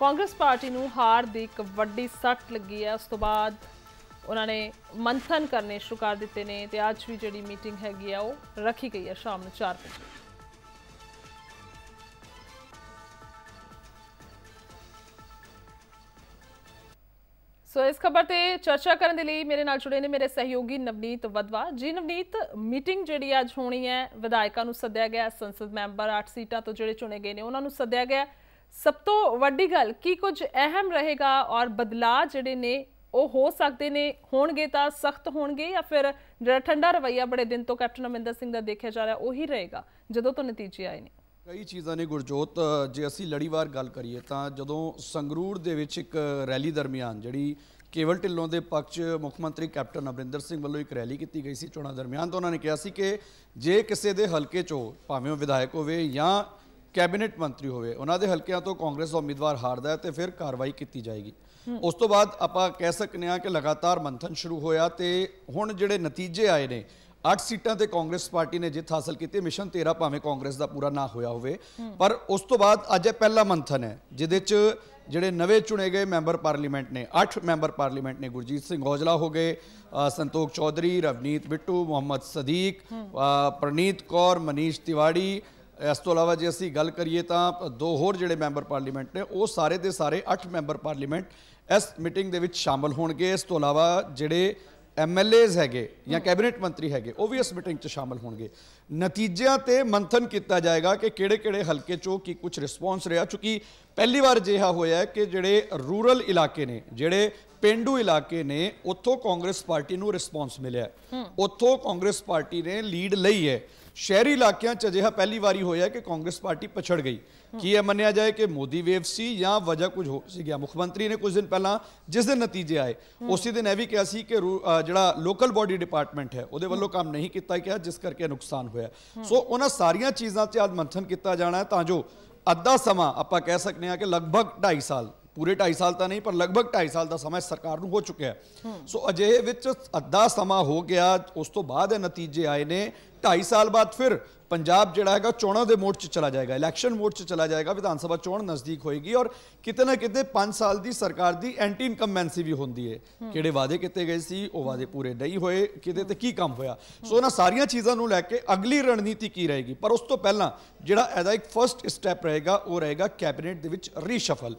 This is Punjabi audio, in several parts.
ਕਾਂਗਰਸ ਪਾਰਟੀ ਨੂੰ ਹਾਰ ਦੀ ਇੱਕ ਵੱਡੀ ਸੱਟ ਲੱਗੀ ਹੈ ਉਸ ਤੋਂ ਬਾਅਦ ਉਹਨਾਂ ਨੇ ਮੰਥਨ ਕਰਨੇ ਸ਼ੁਰੂ ਕਰ ਦਿੱਤੇ ਨੇ ਤੇ ਅੱਜ ਵੀ ਜਿਹੜੀ ਮੀਟਿੰਗ ਹੈਗੀ ਆ ਉਹ ਰੱਖੀ ਗਈ ਹੈ ਸ਼ਾਮ ਨੂੰ 4 ਵਜੇ ਸੋ ਇਸ ਖਬਰ ਤੇ ਚਰਚਾ ਕਰਨ ਦੇ ਲਈ ਮੇਰੇ ਨਾਲ ਜੁੜੇ ਨੇ ਮੇਰੇ ਸਹਿਯੋਗੀ ਨਵਨੀਤ ਵਦਵਾ ਜੀ ਨਵਨੀਤ ਮੀਟਿੰਗ ਜਿਹੜੀ ਅੱਜ ਹੋਣੀ ਹੈ ਵਿਧਾਇਕਾਂ ਨੂੰ ਸੱਦਿਆ ਗਿਆ ਸੰਸਦ ਮੈਂਬਰ 8 ਸੀਟਾਂ ਤੋਂ ਜਿਹੜੇ ਚੁਣੇ ਗਏ ਨੇ ਉਹਨਾਂ ਨੂੰ ਸੱਦਿਆ ਗਿਆ ਸਭ ਤੋਂ ਵੱਡੀ ਗੱਲ ਕੀ ਕੁਝ ਅਹਿਮ ਰਹੇਗਾ ਔਰ ਬਦਲਾਅ ਜਿਹੜੇ ਨੇ ਉਹ ਹੋ ਸਕਦੇ ਨੇ ਹੋਣਗੇ ਤਾਂ ਸਖਤ ਹੋਣਗੇ ਜਾਂ ਫਿਰ ਜਿਹੜਾ ਠੰਡਾ ਰਵਈਆ ਬੜੇ ਦਿਨ ਤੋਂ ਕੈਪਟਨ ਅਮਰਿੰਦਰ ਸਿੰਘ ਦਾ ਦੇਖਿਆ ਜਾ ਰਿਹਾ ਉਹੀ ਰਹੇਗਾ ਜਦੋਂ ਤੋਂ ਨਤੀਜੇ ਆਏ ਨੇ ਕਈ ਚੀਜ਼ਾਂ ਨੇ ਗੁਰਜੋਤ ਜੇ ਅਸੀਂ ਲੜੀਵਾਰ ਗੱਲ ਕਰੀਏ ਤਾਂ ਜਦੋਂ ਸੰਗਰੂਰ ਦੇ ਵਿੱਚ ਇੱਕ ਰੈਲੀ ਦਰਮਿਆਨ ਜਿਹੜੀ ਕੇਵਲ ਢਿੱਲੋਂ ਦੇ ਪੱਖ 'ਚ ਮੁੱਖ ਮੰਤਰੀ ਕੈਪਟਨ ਅਮਰਿੰਦਰ ਸਿੰਘ ਵੱਲੋਂ ਇੱਕ ਰੈਲੀ ਕੀਤੀ ਗਈ ਸੀ ਚੋਣਾਂ ਦਰਮਿਆਨ ਤਾਂ ਉਹਨਾਂ ਨੇ ਕਿਹਾ ਸੀ ਕਿ ਜੇ ਕਿਸੇ ਦੇ ਹਲਕੇ 'ਚੋਂ ਭਾਵੇਂ ਉਹ ਵਿਧਾਇਕ ਹੋਵੇ ਜਾਂ ਕੈਬਨਿਟ ਮੰਤਰੀ ਹੋਵੇ ਉਹਨਾਂ ਦੇ ਹਲਕਿਆਂ ਤੋਂ ਕਾਂਗਰਸ ਦਾ ਉਮੀਦਵਾਰ ਹਾਰਦਾ ਹੈ ਤੇ ਫਿਰ ਕਾਰਵਾਈ ਕੀਤੀ ਜਾਏਗੀ ਉਸ ਤੋਂ ਬਾਅਦ ਆਪਾਂ ਕਹਿ ਸਕਨੇ ਆ ਕਿ ਲਗਾਤਾਰ ਮੰਥਨ ਸ਼ੁਰੂ ਹੋਇਆ ਤੇ ਹੁਣ ਜਿਹੜੇ ਨਤੀਜੇ ਆਏ ਨੇ 8 ਸੀਟਾਂ ਤੇ ਕਾਂਗਰਸ ਪਾਰਟੀ ਨੇ ਜਿੱਤ ਹਾਸਲ ਕੀਤੀ ਮਿਸ਼ਨ 13 ਭਾਵੇਂ ਕਾਂਗਰਸ ਦਾ ਪੂਰਾ ਨਾ ਹੋਇਆ ਹੋਵੇ ਪਰ ਉਸ ਤੋਂ ਬਾਅਦ ਅੱਜ ਇਹ ਪਹਿਲਾ ਮੰਥਨ ਹੈ ਜਿਹਦੇ 'ਚ ਜਿਹੜੇ ਨਵੇਂ ਚੁਣੇ ਗਏ ਮੈਂਬਰ ਪਾਰਲੀਮੈਂਟ ਨੇ 8 ਮੈਂਬਰ ਪਾਰਲੀਮੈਂਟ ਨੇ ਗੁਰਜੀਤ ਸਿੰਘ ਔਜਲਾ ਹੋ ਗਏ ਸੰਤੋਖ ਚੌਧਰੀ ਰਵਨੀਤ ਬਿੱਟੂ ਮੁਹੰਮਦ ਸਦੀਕ ਪ੍ਰਨੀਤ ਕੌਰ ਮਨੀਸ਼ ਤਿਵਾੜੀ ਇਸ ਤੋਂ ਇਲਾਵਾ ਜੇ ਅਸੀਂ ਗੱਲ ਕਰੀਏ ਤਾਂ ਦੋ ਹੋਰ ਜਿਹੜੇ ਮੈਂਬਰ ਪਾਰਲੀਮੈਂਟ ਨੇ ਉਹ ਸਾਰੇ ਦੇ ਸਾਰੇ 8 ਮੈਂਬਰ ਪਾਰਲੀਮੈਂਟ ਇਸ ਮੀਟਿੰਗ ਦੇ ਵਿੱਚ ਸ਼ਾਮਲ ਹੋਣਗੇ ਇਸ ਤੋਂ ਇਲਾਵਾ ਜਿਹੜੇ ਐਮਐਲਏਜ਼ ਹੈਗੇ ਜਾਂ ਕੈਬਨਿਟ ਮੰਤਰੀ ਹੈਗੇ ਉਹ ਵੀ ਇਸ ਮੀਟਿੰਗ 'ਚ ਸ਼ਾਮਲ ਹੋਣਗੇ ਨਤੀਜਿਆਂ ਤੇ ਮੰਥਨ ਕੀਤਾ ਜਾਏਗਾ ਕਿ ਕਿਹੜੇ-ਕਿਹੜੇ ਹਲਕੇ 'ਚੋਂ ਕੀ ਕੁਝ ਰਿਸਪੌਂਸ ਰਿਹਾ ਚੁੱਕੀ ਪਹਿਲੀ ਵਾਰ ਜਿਹਾ ਹੋਇਆ ਕਿ ਜਿਹੜੇ ਰੂਰਲ ਇਲਾਕੇ ਨੇ ਜਿਹੜੇ ਪਿੰਡੂ ਇਲਾਕੇ ਨੇ ਉੱਥੋਂ ਕਾਂਗਰਸ ਪਾਰਟੀ ਨੂੰ ਰਿਸਪੌਂਸ ਮਿਲਿਆ ਉੱਥੋਂ ਕਾਂਗਰਸ ਪਾਰਟੀ ਨੇ ਲੀਡ ਲਈ ਹੈ ਸ਼ਹਿਰੀ ਇਲਾਕਿਆਂ 'ਚ ਅਜਿਹਾ ਪਹਿਲੀ ਵਾਰੀ ਹੋਇਆ ਕਿ ਕਾਂਗਰਸ ਪਾਰਟੀ ਪਛੜ ਗਈ ਕੀ ਇਹ ਮੰਨਿਆ ਜਾਏ ਕਿ ਮੋਦੀ ਵੇਵ ਸੀ ਜਾਂ ਵਜ੍ਹਾ ਕੁਝ ਹੋ ਸੀ ਗਿਆ ਮੁੱਖ ਮੰਤਰੀ ਨੇ ਕੁਝ ਦਿਨ ਪਹਿਲਾਂ ਜਿਸ ਦਿਨ ਨਤੀਜੇ ਆਏ ਉਸੇ ਦਿਨ ਇਹ ਵੀ ਕਿਹਾ ਸੀ ਕਿ ਜਿਹੜਾ ਲੋਕਲ ਬਾਡੀ ਡਿਪਾਰਟਮੈਂਟ ਹੈ ਉਹਦੇ ਵੱਲੋਂ ਕੰਮ ਨਹੀਂ ਕੀਤਾ ਗਿਆ ਜਿਸ ਕਰਕੇ ਨੁਕਸਾਨ ਹੋਇਆ ਸੋ ਉਹਨਾਂ ਸਾਰੀਆਂ ਚੀਜ਼ਾਂ 'ਤੇ ਅੱਜ ਮੰਥਨ ਕੀਤਾ ਜਾਣਾ ਹੈ ਤਾਂ ਜੋ ਅੱਧਾ ਸਮਾਂ ਆਪਾਂ ਕਹਿ ਸਕਨੇ ਆ ਕਿ ਲਗਭਗ 2.5 ਸਾਲ ਪੂਰੇ 2.5 ਸਾਲ ਤਾਂ ਨਹੀਂ ਪਰ ਲਗਭਗ 2.5 ਸਾਲ ਦਾ ਸਮਾਂ ਸਰਕਾਰ ਨੂੰ ਹੋ ਚੁੱਕਿਆ ਸੋ ਅਜੇ ਵਿੱਚ ਅੱਧਾ ਸਮਾਂ ਹੋ ਗਿਆ ਉਸ ਤੋਂ ਬਾਅਦ ਇਹ ਨਤੀਜੇ ਆਏ ਨੇ 2.5 ਸਾਲ ਬਾਅਦ ਫਿਰ ਪੰਜਾਬ ਜਿਹੜਾ ਹੈਗਾ ਚੋਣਾਂ ਦੇ ਮੋੜ 'ਚ ਚਲਾ ਜਾਏਗਾ ਇਲੈਕਸ਼ਨ ਮੋੜ 'ਚ ਚਲਾ ਜਾਏਗਾ ਵਿਧਾਨ ਸਭਾ ਚੋਣ ਨਜ਼ਦੀਕ ਹੋਏਗੀ ਔਰ ਕਿਤੇ ਨਾ ਕਿਤੇ 5 ਸਾਲ ਦੀ ਸਰਕਾਰ ਦੀ ਐਂਟੀ ਇਨਕਮਬੈਂਸੀ ਵੀ ਹੁੰਦੀ ਹੈ ਕਿਹੜੇ ਵਾਅਦੇ ਕੀਤੇ ਗਏ ਸੀ ਉਹ ਵਾਅਦੇ ਪੂਰੇ ਨਹੀਂ ਹੋਏ ਕਿਤੇ ਤੇ ਕੀ ਕੰਮ ਹੋਇਆ ਸੋ ਇਹਨਾਂ ਸਾਰੀਆਂ ਚੀਜ਼ਾਂ ਨੂੰ ਲੈ ਕੇ ਅਗਲੀ ਰਣਨੀਤੀ ਕੀ ਰਹੇਗੀ ਪਰ ਉਸ ਤੋਂ ਪਹਿਲਾਂ ਜਿਹੜਾ ਇਹਦਾ ਇੱਕ ਫਰਸਟ ਸਟੈਪ ਰਹੇਗਾ ਉਹ ਰਹੇਗਾ ਕੈਬਨਿਟ ਦੇ ਵਿੱਚ ਰੀਸ਼ਫਲ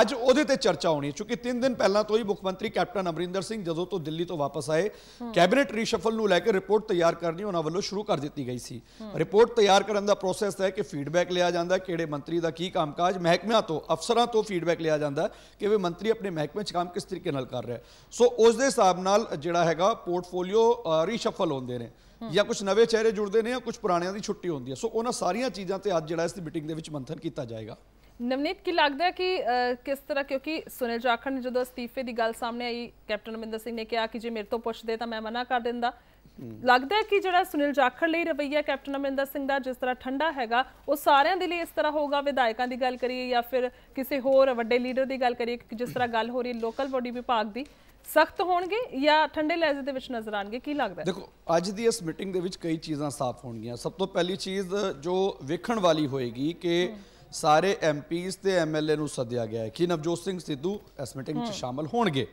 ਅੱਜ ਉਹਦੇ ਤੇ ਚਰਚਾ ਹੋਣੀ ਹੈ ਕਿਉਂਕਿ 3 ਦਿਨ ਪਹਿਲਾਂ ਤੋਂ ਹੀ ਮੁੱਖ ਮੰਤਰੀ ਕੈਪਟਨ ਅਮਰਿੰਦਰ ਸਿੰਘ ਜਦੋਂ ਤੋਂ ਦਿੱਲੀ ਤੋਂ ਵਾਪਸ ਆਏ ਕੈਬਨਿਟ ਰੀਸ਼ਫਲ ਨੂੰ ਲੈ ਕੇ ਰਿਪੋਰਟ ਤਿਆਰ ਕਰਨੀ ਉਹਨਾਂ ਵੱਲੋਂ ਸ਼ੁਰੂ ਕਰ ਦਿੱਤੀ ਗਈ ਸੀ ਰਿਪੋਰਟ ਤਿਆਰ ਕਰਨ ਦਾ ਪ੍ਰੋਸੈਸ ਹੈ ਕਿ ਫੀਡਬੈਕ ਲਿਆ ਜਾਂਦਾ ਕਿਹੜੇ ਮੰਤਰੀ ਦਾ ਕੀ ਕੰਮਕਾਜ ਮਹਿਕਮਿਆਂ ਤੋਂ ਅਫਸਰਾਂ ਤੋਂ ਫੀਡਬੈਕ ਲਿਆ ਜਾਂਦਾ ਕਿ ਵੇ ਮੰਤਰੀ ਆਪਣੇ ਮਹਿਕਮੇ 'ਚ ਕੰਮ ਕਿਸ ਤਰੀਕੇ ਨਾਲ ਕਰ ਰਿਹਾ ਸੋ ਉਸ ਦੇ ਹਿਸਾਬ ਨਾਲ ਜਿਹੜਾ ਹੈਗਾ ਪੋਰਟਫੋਲੀਓ ਰੀਸ਼ਫਲ ਹੁੰਦੇ ਨੇ ਜਾਂ ਕੁਝ ਨਵੇਂ ਚਿਹਰੇ ਜੁੜਦੇ ਨੇ ਜਾਂ ਕੁਝ ਪੁਰਾਣਿਆਂ ਦੀ ਛੁੱਟੀ ਹੁੰਦੀ ਹੈ ਸੋ ਉਹਨਾਂ ਸਾਰੀਆਂ ਚੀਜ਼ਾਂ ਤੇ ਅੱਜ ਜਿਹੜਾ ਇਸ ਮੀਟਿੰਗ ਦੇ ਵਿੱਚ ਮੰਥਨ ਕੀਤਾ ਜਾਏਗਾ ਨਵਨੀਤ ਕੀ ਲੱਗਦਾ ਕਿ ਕਿਸ ਤਰ੍ਹਾਂ ਕਿਉਂਕਿ ਸੁਨੀਲ ਜਾਖੜ ਨੇ ਜਦੋਂ ਅਸਤੀਫੇ ਦੀ ਗੱਲ ਸਾਹਮਣੇ ਆਈ ਕੈਪਟਨ ਅਮਰਿੰਦਰ ਸਿੰਘ ਨੇ ਕਿਹਾ ਕਿ ਜੇ ਮੇਰੇ ਤੋਂ ਪੁੱਛਦੇ ਤਾਂ ਮੈਂ ਮਨਾ ਕਰ ਦਿੰਦਾ ਲੱਗਦਾ ਕਿ ਜਿਹੜਾ ਸੁਨੀਲ ਜਾਖੜ ਲਈ ਰਵਈਆ ਕੈਪਟਨ ਅਮਰਿੰਦਰ ਸਿੰਘ ਦਾ ਜਿਸ ਤਰ੍ਹਾਂ ਠੰਡਾ ਹੈਗਾ ਉਹ ਸਾਰਿਆਂ ਦੇ ਲਈ ਇਸ ਤਰ੍ਹਾਂ ਹੋਊਗਾ ਵਿਧਾਇਕਾਂ ਦੀ ਗੱਲ ਕਰੀਏ ਜਾਂ ਫਿਰ ਕਿਸੇ ਹੋਰ ਵੱਡੇ ਲੀਡਰ ਦੀ ਗੱਲ ਕਰੀਏ ਜਿਸ ਤਰ੍ਹਾਂ ਗੱਲ ਹੋ ਰਹੀ ਲੋਕਲ ਬੋਡੀ ਵਿਭਾਗ ਦੀ ਸਖਤ ਹੋਣਗੇ ਜਾਂ ਠੰਡੇ ਲਹਿਜ਼ੇ ਦੇ ਵਿੱਚ ਨਜ਼ਰ ਆਣਗੇ ਕੀ ਲੱਗਦਾ ਦੇਖੋ ਅੱਜ ਦੀ ਇਸ ਮੀਟਿੰਗ ਦੇ ਵਿੱਚ ਕਈ ਚੀਜ਼ਾਂ ਸਾਫ਼ ਹੋਣਗੀਆਂ ਸਭ ਤੋਂ ਪਹਿਲੀ ਚੀਜ਼ ਜੋ ਵੇਖਣ ਵਾਲੀ ਹੋਏਗੀ ਕਿ ਸਾਰੇ ਐਮਪੀਸ ਤੇ ਐਮਐਲਏ ਨੂੰ ਸੱਦਿਆ ਗਿਆ ਹੈ ਕਿ ਨਵਜੋਤ ਸਿੰਘ ਸਿੱਧੂ ਇਸ ਮੀਟਿੰਗ 'ਚ ਸ਼ਾਮਲ ਹੋਣਗੇ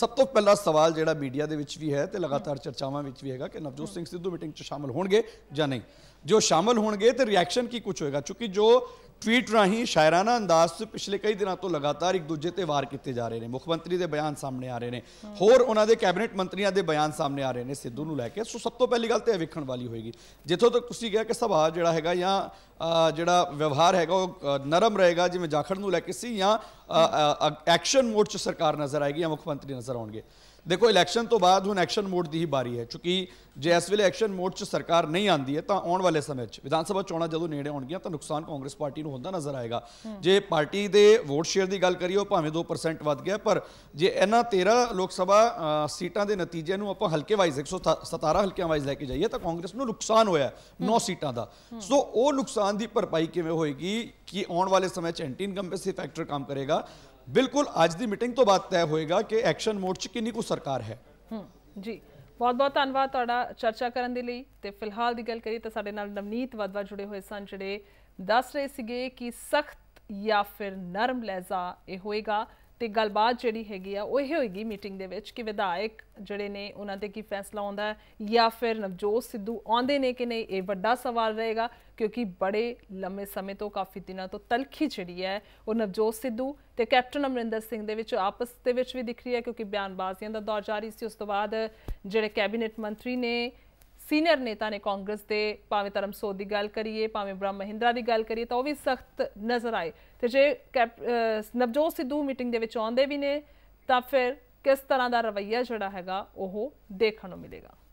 ਸਭ ਤੋਂ ਪਹਿਲਾ ਸਵਾਲ ਜਿਹੜਾ ਮੀਡੀਆ ਦੇ ਵਿੱਚ ਵੀ ਹੈ ਤੇ ਲਗਾਤਾਰ ਚਰਚਾਵਾਂ ਵਿੱਚ ਵੀ ਹੈਗਾ ਕਿ ਨਵਜੋਤ ਸਿੰਘ ਸਿੱਧੂ ਮੀਟਿੰਗ 'ਚ ਸ਼ਾਮਲ ਹੋਣਗੇ ਜਾਂ ਨਹੀਂ ਜੋ ਸ਼ਾਮਲ ਹੋਣਗੇ ਤੇ ਰਿਐਕਸ਼ਨ ਕੀ ਕੁਝ ਹੋਏਗਾ ਕਿਉਂਕਿ ਜੋ ਟਵੀਟ ਰਾਹੀਂ ਸ਼ਾਇਰਾਨਾ ਅੰਦਾਜ਼ 'ਚ ਪਿਛਲੇ ਕਈ ਦਿਨਾਂ ਤੋਂ ਲਗਾਤਾਰ ਇੱਕ ਦੂਜੇ ਤੇ ਵਾਰ ਕੀਤੇ ਜਾ ਰਹੇ ਨੇ ਮੁੱਖ ਮੰਤਰੀ ਦੇ ਬਿਆਨ ਸਾਹਮਣੇ ਆ ਰਹੇ ਨੇ ਹੋਰ ਉਹਨਾਂ ਦੇ ਕੈਬਨਿਟ ਮੰਤਰੀਆਂ ਦੇ ਬਿਆਨ ਸਾਹਮਣੇ ਆ ਰਹੇ ਨੇ ਸਿੱਧੂ ਨੂੰ ਲੈ ਕੇ ਸੋ ਸਭ ਤੋਂ ਪਹਿਲੀ ਗੱਲ ਤੇ ਵੇਖਣ ਵਾਲੀ ਹੋਏਗੀ ਜਿੱਥੋਂ ਤੱਕ ਤੁਸੀਂ ਕਿਹਾ ਕਿ ਸਭਾ ਜਿਹੜਾ ਹੈਗਾ ਜਾਂ ਜਿਹੜਾ ਵਿਵਹਾਰ ਹੈਗਾ ਉਹ ਨਰਮ ਰਹੇਗਾ ਜਿਵੇਂ ਜਾਖੜ ਨੂੰ ਲੈ ਕੇ ਸੀ ਜਾਂ ਐਕਸ਼ਨ ਮੋਡ 'ਚ ਸਰਕਾਰ ਨਜ਼ਰ ਆਏਗੀ ਜਾਂ ਮੁੱਖ ਮੰਤਰੀ ਨਜ਼ਰ ਆਉਣਗੇ ਦੇਖੋ ਇਲੈਕਸ਼ਨ ਤੋਂ ਬਾਅਦ ਹੁਣ ਐਕਸ਼ਨ ਮੋਡ ਦੀ ਹੀ ਬਾਰੀ ਹੈ ਕਿਉਂਕਿ ਜੇ ਇਸ ਵੇਲੇ ਐਕਸ਼ਨ ਮੋਡ 'ਚ ਸਰਕਾਰ ਨਹੀਂ ਆਂਦੀ ਹੈ ਤਾਂ ਆਉਣ ਵਾਲੇ ਸਮੇਂ 'ਚ ਵਿਧਾਨ ਸਭਾ ਚੋਣਾਂ ਜਦੋਂ ਨੇੜੇ ਆਉਣਗੀਆਂ ਤਾਂ ਨੁਕਸਾਨ ਕਾਂਗਰਸ ਪਾਰਟੀ ਨੂੰ ਹੁੰਦਾ ਨਜ਼ਰ ਆਏਗਾ ਜੇ ਪਾਰਟੀ ਦੇ ਵੋਟ ਸ਼ੇਅਰ ਦੀ ਗੱਲ ਕਰੀਏ ਉਹ ਭਾਵੇਂ 2% ਵੱਧ ਗਿਆ ਪਰ ਜੇ ਇਹਨਾਂ 13 ਲੋਕ ਸਭਾ ਸੀਟਾਂ ਦੇ ਨਤੀਜੇ ਨੂੰ ਆਪਾਂ ਹਲਕੇ ਵਾਈਜ਼ 117 ਹਲਕਿਆਂ ਵਾਈਜ਼ ਲੈ ਕੇ ਜਾਈਏ ਤਾਂ ਕਾਂਗਰਸ ਨੂੰ ਨੁਕਸਾਨ ਹੋਇਆ 9 ਸੀਟਾਂ ਦਾ ਸੋ ਉਹ ਨੁਕਸਾਨ ਦੀ ਭਰਪਾਈ ਕਿਵੇਂ ਹੋਏਗੀ ਕਿ ਆਉਣ ਵਾਲੇ ਸਮੇਂ 'ਚ ਐਂਟੀ ਇਨਕੰਬੈਂਸੀ ਫੈਕਟਰ ਕੰਮ ਕਰੇਗਾ ਬਿਲਕੁਲ ਅੱਜ ਦੀ ਮੀਟਿੰਗ ਤੋਂ ਬਾਅਦ ਤੈਅ ਹੋਏਗਾ ਕਿ ਐਕਸ਼ਨ ਮੋਡ 'ਚ ਕਿੰਨੀ ਕੁ ਸਰਕਾਰ ਹੈ ਜੀ ਬਹੁਤ ਬਹੁਤ ਧੰਨਵਾਦ ਤੁਹਾਡਾ ਚਰਚਾ ਕਰਨ ਦੇ ਲਈ ਤੇ ਫਿਲਹਾਲ ਦੀ ਗੱਲ ਕਰੀ ਤਾਂ ਸਾਡੇ ਨਾਲ ਨਵਨੀਤ ਵਦਵਾ ਜੁੜੇ ਹੋਏ ਸਨ ਜਿਹੜੇ ਦੱਸ ਰਹੇ ਸੀਗੇ ਕਿ ਸਖਤ ਜਾਂ ਫਿਰ ਨਰਮ ਲਹਿਜ਼ਾ ਇਹ ਹੋਏਗਾ ਤੇ ਗੱਲਬਾਤ ਜਿਹੜੀ ਹੈਗੀ ਆ ਉਹ ਇਹ ਹੋਏਗੀ ਮੀਟਿੰਗ ਦੇ ਵਿੱਚ ਕਿ ਵਿਧਾਇਕ ਜਿਹੜੇ ਨੇ ਉਹਨਾਂ ਤੇ ਕੀ ਫੈਸਲਾ ਆਉਂਦਾ ਹੈ ਜਾਂ ਫਿਰ ਨਵਜੋਤ ਸਿੱਧੂ ਆਉਂਦੇ ਨੇ ਕਿ ਨਹੀਂ ਇਹ ਵੱਡਾ ਸਵਾਲ ਰਹੇਗਾ ਕਿਉਂਕਿ ਬੜੇ ਲੰਮੇ ਸਮੇਂ ਤੋਂ ਕਾਫੀ ਦਿਨਾਂ ਤੋਂ ਤਲਖੀ ਜਿਹੜੀ ਹੈ ਉਹ ਨਵਜੋਤ ਸਿੱਧੂ ਤੇ ਕੈਪਟਨ ਅਮਰਿੰਦਰ ਸਿੰਘ ਦੇ ਵਿੱਚ ਆਪਸ ਦੇ ਵਿੱਚ ਵੀ ਦਿਖ ਰਹੀ ਹੈ ਕਿਉਂਕਿ ਬਿਆਨਬਾਜ਼ੀਆਂ ਦਾ ਦੌਰ ਜਾਰੀ ਸੀ ਉਸ ਤੋਂ ਬਾਅਦ ਜਿਹੜੇ ਕੈਬਨਿਟ ਮੰਤਰੀ ਨੇ ਸੀਨੀਅਰ ਨੇਤਾ ਨੇ ਕਾਂਗਰਸ ਦੇ ਭਾਵੇਂ ਧਰਮਸੋਤ ਦੀ ਗੱਲ ਕਰੀਏ ਭਾਵੇਂ ਬ੍ਰਹਮ ਮਹਿੰਦਰਾ ਦੀ ਗੱਲ ਕਰੀਏ ਤਾਂ ਉਹ ਵੀ ਸਖਤ ਨਜ਼ਰ ਆਏ ਤੇ ਜੇ ਨਵਜੋਤ ਸਿੱਧੂ ਮੀਟਿੰਗ ਦੇ ਵਿੱਚ ਆਉਂਦੇ ਵੀ ਨੇ ਤਾਂ ਫਿਰ ਕਿਸ ਤਰ੍ਹਾਂ ਦਾ ਰਵਈਆ ਜਿਹੜਾ ਹੈਗਾ ਉਹ ਦੇਖਣ ਨੂੰ ਮਿਲੇਗਾ